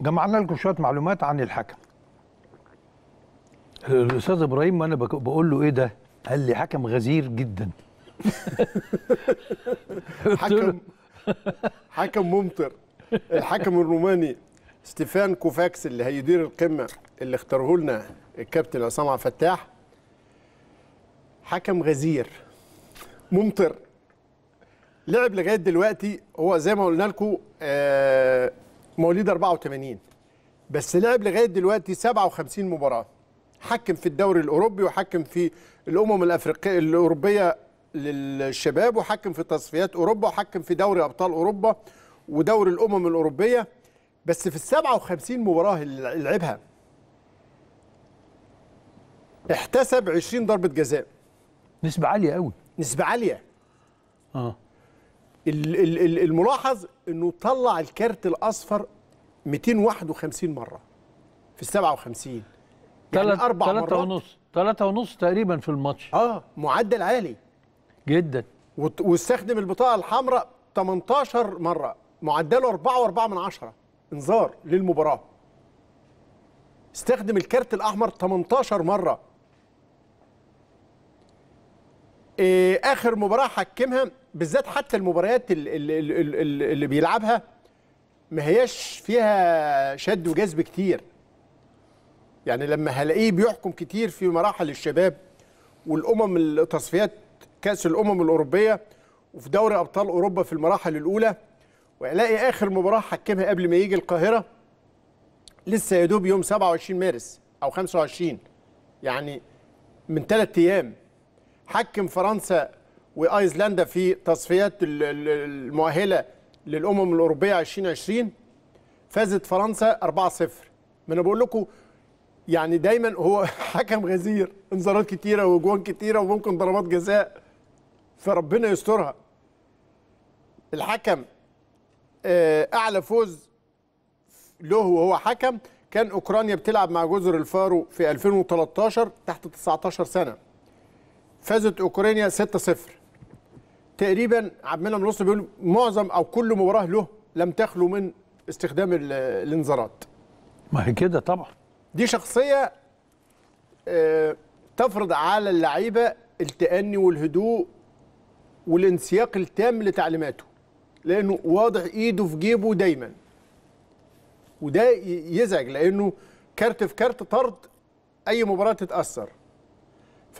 جمعنا لكم شويه معلومات عن الحكم الاستاذ ابراهيم وانا بقول له ايه ده قال لي حكم غزير جدا حكم حكم ممطر الحكم الروماني ستيفان كوفاكس اللي هيدير القمه اللي اختاره لنا الكابتن عصام عبد الفتاح حكم غزير ممطر لعب لغايه دلوقتي هو زي ما قلنا لكم آه مواليد 84 بس لعب لغايه دلوقتي 57 مباراه حكم في الدوري الاوروبي وحكم في الامم الافريقيه الاوروبيه للشباب وحكم في تصفيات اوروبا وحكم في دوري ابطال اوروبا ودوري الامم الاوروبيه بس في ال 57 مباراه اللي لعبها احتسب 20 ضربه جزاء نسبه عاليه قوي نسبه عاليه اه الملاحظ انه طلع الكارت الاصفر 251 مره في ال 57 يعني اربع تلت مرات ونص ثلاثة ونص تقريبا في الماتش اه معدل عالي جدا واستخدم البطاقه الحمراء 18 مره معدله 4.4 من عشرة انذار للمباراه استخدم الكارت الاحمر 18 مره إيه، اخر مباراه حكمها بالذات حتى المباريات اللي, اللي, اللي بيلعبها ما هياش فيها شد وجذب كتير يعني لما هلاقيه بيحكم كتير في مراحل الشباب والامم التصفيات كاس الامم الاوروبيه وفي دوري ابطال اوروبا في المراحل الاولى والاقي اخر مباراه حكمها قبل ما يجي القاهره لسه يا دوب يوم 27 مارس او 25 يعني من ثلاث ايام حكم فرنسا وايسلندا في تصفيات المؤهله للامم الاوروبيه 2020 فازت فرنسا 4-0 ما انا بقول لكم يعني دايما هو حكم غزير انذارات كتيره وجوان كتيره وممكن ضربات جزاء فربنا يسترها الحكم آه، اعلى فوز له وهو حكم كان اوكرانيا بتلعب مع جزر الفارو في 2013 تحت 19 سنه فازت اوكرانيا 6-0 تقريبا عبد المنعم نصر بيقول معظم او كل مباراه له لم تخلو من استخدام الانذارات ما هي كده طبعا دي شخصيه آه، تفرض على اللعيبه التأني والهدوء والانسياق التام لتعليماته لانه واضح ايده في جيبه دايما وده يزعج لانه كارت في كارت طرد اي مباراه تتاثر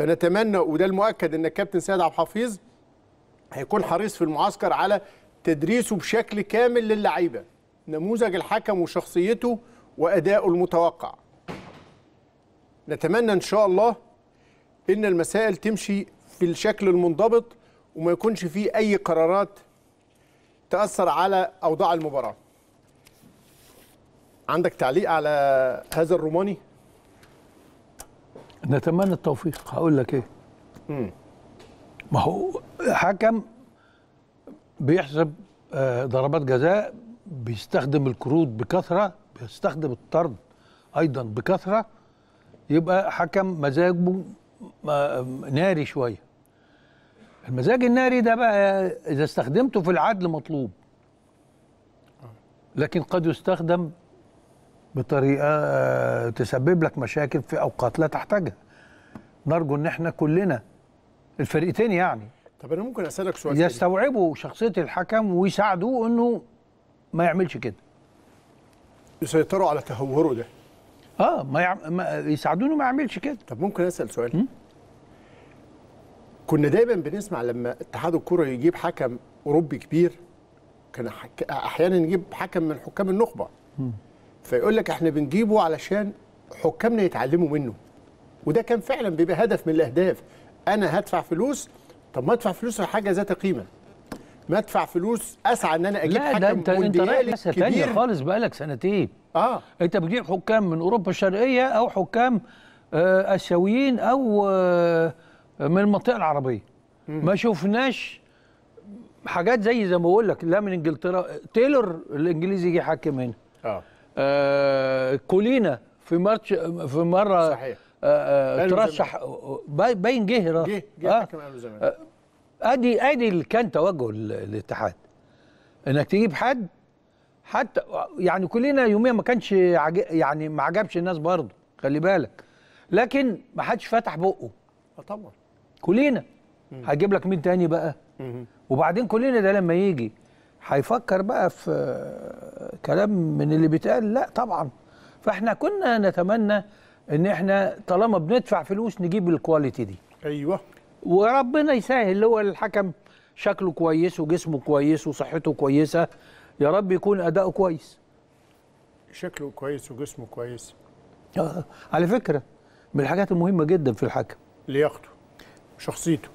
فنتمنى وده المؤكد ان الكابتن سيد عبد الحفيظ هيكون حريص في المعسكر على تدريسه بشكل كامل للعيبه نموذج الحكم وشخصيته وادائه المتوقع نتمنى ان شاء الله ان المسائل تمشي في الشكل المنضبط وما يكونش فيه اي قرارات تاثر على اوضاع المباراه عندك تعليق على هذا الروماني نتمنى التوفيق هقول لك ايه ما هو حكم بيحسب آه، ضربات جزاء بيستخدم الكروت بكثره بيستخدم الطرد ايضا بكثره يبقى حكم مزاجه آه، ناري شويه المزاج الناري ده بقى اذا استخدمته في العدل مطلوب آه. لكن قد يستخدم بطريقه آه، تسبب لك مشاكل في اوقات لا تحتاجها نرجو ان احنا كلنا الفرقتين يعني طب انا ممكن اسالك سؤال يستوعبوا شخصيه الحكم ويساعدوه انه ما يعملش كده يسيطروا على تهوره ده اه ما, يع... ما يساعدونه ما يعملش كده طب ممكن اسال سؤال م? كنا دايما بنسمع لما اتحاد الكوره يجيب حكم اوروبي كبير كان احيانا يجيب حكم من حكام النخبه م. فيقول لك احنا بنجيبه علشان حكامنا يتعلموا منه وده كان فعلا بيبقى هدف من الاهداف انا هدفع فلوس طب ما ادفع فلوس في حاجه ذات قيمه ما ادفع فلوس اسعى ان انا اجيب لا حكم ده انت انت رايح تانية خالص بقالك سنتين اه انت بتجيب حكام من اوروبا الشرقيه او حكام آه اسيويين او آه من المنطقه العربيه ما شفناش حاجات زي زي ما بقول لك لا من انجلترا تيلور الانجليزي يجي يحكم هنا اه آه، كولينا في ماتش في مره صحيح آه، آه، ترشح باين جه جه جه حكم ادي ادي اللي كان توجه الاتحاد انك تجيب حد حتى يعني كلنا يوميا ما كانش يعني ما عجبش الناس برضه خلي بالك لكن ما حدش فتح بقه اه طبعا كلنا هجيب لك مين تاني بقى مم. وبعدين كلنا ده لما يجي هيفكر بقى في كلام من اللي بيتقال لا طبعا فاحنا كنا نتمنى ان احنا طالما بندفع فلوس نجيب الكواليتي دي ايوه وربنا يسهل اللي هو الحكم شكله كويس وجسمه كويس وصحته كويسه يا رب يكون اداؤه كويس شكله كويس وجسمه كويس آه. على فكره من الحاجات المهمه جدا في الحكم لياقته شخصيته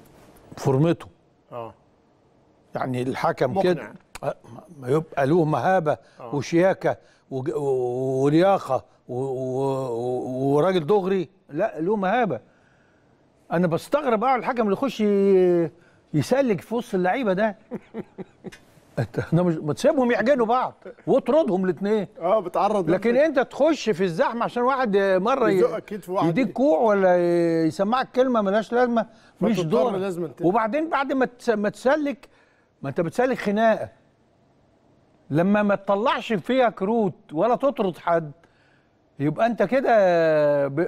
فورمته اه يعني الحكم كده ما يبقى له مهابه آه. وشياكه ولياقه وراجل دغري لا له مهابه انا بستغرب اقعد الحكم اللي يخش يسلج في وسط اللعيبه ده انا مش ما تسيبهم يعجنوا بعض واطردهم الاثنين اه بتعرض لكن لك. انت تخش في الزحمه عشان واحد مره يديك كوع ولا يسمعك كلمه ملهاش لازمه مش دور لازم وبعدين بعد ما ما تسلك ما انت بتسلك خناقه لما ما تطلعش فيها كروت ولا تطرد حد يبقى انت كده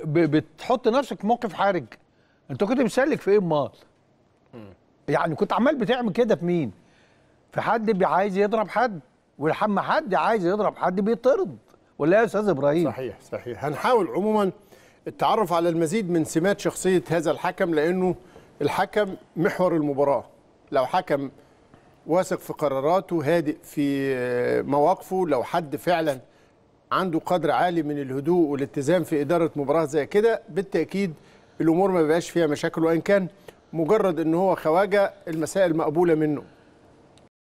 بتحط نفسك في موقف حرج انت كنت مسلك في ايه امال يعني كنت عمال بتعمل كده في مين في حد عايز يضرب حد ولما حد عايز يضرب حد بيطرد ولا يا استاذ ابراهيم صحيح صحيح هنحاول عموما التعرف على المزيد من سمات شخصيه هذا الحكم لانه الحكم محور المباراه لو حكم واثق في قراراته هادئ في آه، مواقفه لو حد فعلا عنده قدر عالي من الهدوء والالتزام في إدارة مباراة زي كده بالتأكيد الأمور ما بيبقاش فيها مشاكل وإن كان مجرد ان هو خواجه المسائل مقبوله منه